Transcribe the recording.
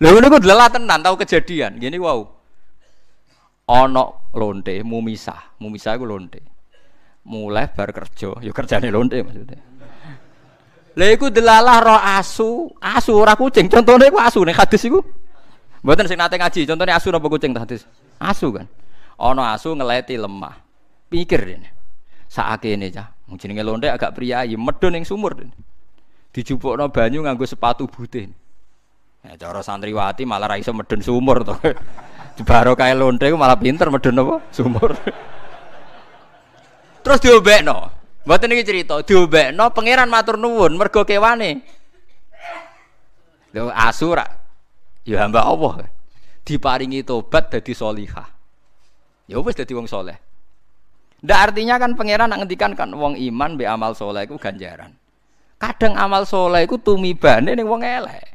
Lha ngono ku delalah tenan tau kejadian. Gini wow. Ono lonte mumisa, mumisa iku lonte. Mulai bar kerja, yo ya kerjane lonte maksudnya. Lha iku delalah roh asu, asu ora kucing. Contone iku asu nih hadis iku. Mboten sing nate ngaji, contone asu napa kucing hadis? Asu kan. Ono asu ngeleti lemah. Pikir ini. Saakene cah. Jenenge lonte agak priayi, medun ning sumur. Dijupukno banyu nganggo sepatu butih. Ya, cara santriwati malah ra iso medun sumur tuh. Baru kae lonte malah pinter medun apa? Sumur. Terus no. Mboten iki cerita, no. pangeran matur nuwun mergo kewane. Lho asu ya hamba Allah. Diparingi tobat dadi solihah. Ya wis dadi wong soleh. Ndak artinya kan pangeran nak ngendikan kan wong iman be amal soleh iku ganjaran. Kadang amal soleh iku tumibane ning wong elek.